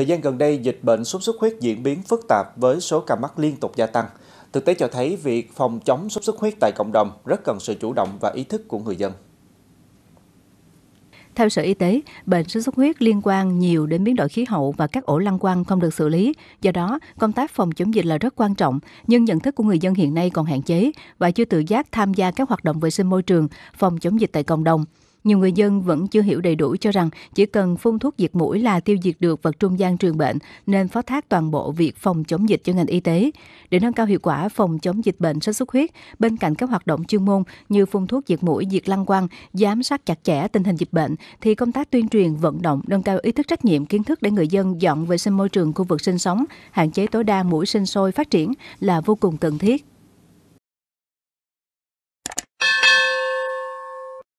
Thời gian gần đây, dịch bệnh sốt xuất huyết diễn biến phức tạp với số ca mắc liên tục gia tăng. Thực tế cho thấy việc phòng chống sốt xuất huyết tại cộng đồng rất cần sự chủ động và ý thức của người dân. Theo Sở Y tế, bệnh sốt xuất huyết liên quan nhiều đến biến đổi khí hậu và các ổ lăng quăng không được xử lý. Do đó, công tác phòng chống dịch là rất quan trọng, nhưng nhận thức của người dân hiện nay còn hạn chế và chưa tự giác tham gia các hoạt động vệ sinh môi trường, phòng chống dịch tại cộng đồng nhiều người dân vẫn chưa hiểu đầy đủ cho rằng chỉ cần phun thuốc diệt mũi là tiêu diệt được vật trung gian truyền bệnh nên phó thác toàn bộ việc phòng chống dịch cho ngành y tế. Để nâng cao hiệu quả phòng chống dịch bệnh sốt xuất huyết, bên cạnh các hoạt động chuyên môn như phun thuốc diệt mũi, diệt lăng quăng, giám sát chặt chẽ tình hình dịch bệnh thì công tác tuyên truyền vận động nâng cao ý thức trách nhiệm kiến thức để người dân dọn vệ sinh môi trường khu vực sinh sống, hạn chế tối đa mũi sinh sôi phát triển là vô cùng cần thiết.